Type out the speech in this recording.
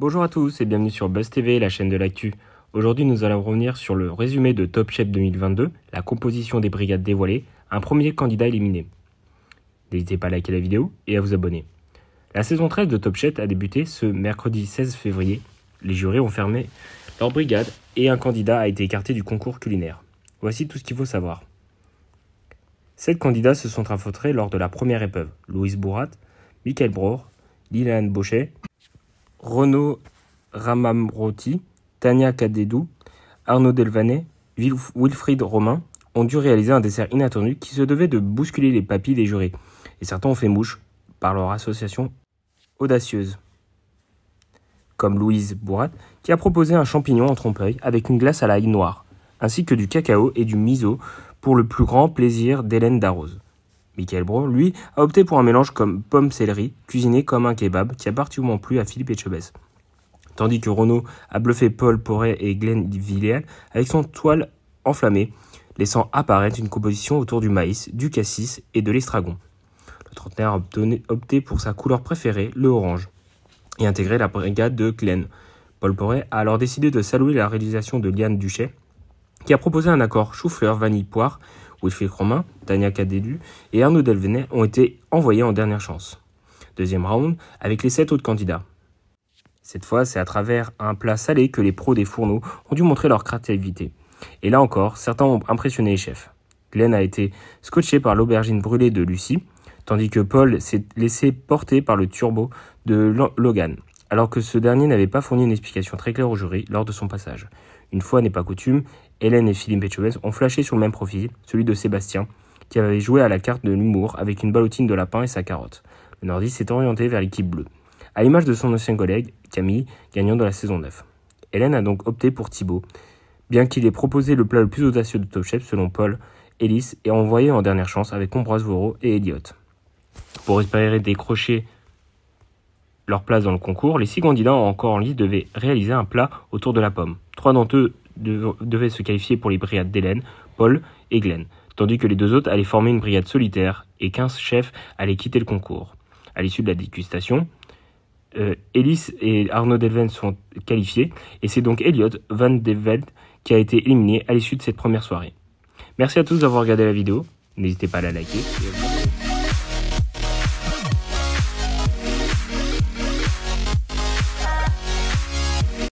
Bonjour à tous et bienvenue sur Buzz TV, la chaîne de l'actu. Aujourd'hui, nous allons revenir sur le résumé de Top Chef 2022, la composition des brigades dévoilées, un premier candidat éliminé. N'hésitez pas à liker la vidéo et à vous abonner. La saison 13 de Top Chef a débuté ce mercredi 16 février. Les jurés ont fermé leur brigade et un candidat a été écarté du concours culinaire. Voici tout ce qu'il faut savoir. Sept candidats se sont infiltrés lors de la première épreuve. Louise Bourrat, Michael Brohr, Liliane Bochet, Renaud Ramamroti, Tania Kadedou, Arnaud Delvanet, Wilfried Romain ont dû réaliser un dessert inattendu qui se devait de bousculer les papilles des jurés, et certains ont fait mouche par leur association audacieuse. Comme Louise Bourrat, qui a proposé un champignon en trompe avec une glace à l'ail noire, ainsi que du cacao et du miso pour le plus grand plaisir d'Hélène Darroze. Michael Brown, lui, a opté pour un mélange comme pomme-céleri, cuisiné comme un kebab, qui a particulièrement plu à Philippe Etchebest. Tandis que Renault a bluffé Paul Poré et Glenn Villiers avec son toile enflammée, laissant apparaître une composition autour du maïs, du cassis et de l'estragon. Le trentenaire a opté pour sa couleur préférée, le orange, et intégré la brigade de Glenn. Paul Poré a alors décidé de saluer la réalisation de Liane Duchet, qui a proposé un accord chou-fleur, vanille-poire, Wilfried Romain, Tania Kadelu et Arnaud Delvenet ont été envoyés en dernière chance. Deuxième round avec les sept autres candidats. Cette fois, c'est à travers un plat salé que les pros des fourneaux ont dû montrer leur créativité. Et là encore, certains ont impressionné les chefs. Glenn a été scotché par l'aubergine brûlée de Lucie, tandis que Paul s'est laissé porter par le turbo de Logan, alors que ce dernier n'avait pas fourni une explication très claire au jury lors de son passage. Une fois n'est pas coutume, Hélène et Philippe Etchebest ont flashé sur le même profil, celui de Sébastien, qui avait joué à la carte de l'humour avec une ballotine de lapin et sa carotte. Le nordiste s'est orienté vers l'équipe bleue, à l'image de son ancien collègue, Camille, gagnant de la saison 9. Hélène a donc opté pour Thibaut, bien qu'il ait proposé le plat le plus audacieux de Top Chef selon Paul, Ellis et envoyé en dernière chance avec Ambroise Voreau et Elliott. Pour espérer décrocher leur place dans le concours, les six candidats encore en lice devaient réaliser un plat autour de la pomme. Trois d'entre eux devaient se qualifier pour les brigades d'Hélène, Paul et Glenn, tandis que les deux autres allaient former une brigade solitaire et 15 chefs allaient quitter le concours. À l'issue de la dégustation, euh, Ellis et Arnaud Delven sont qualifiés et c'est donc Elliot Van Develd qui a été éliminé à l'issue de cette première soirée. Merci à tous d'avoir regardé la vidéo, n'hésitez pas à la liker.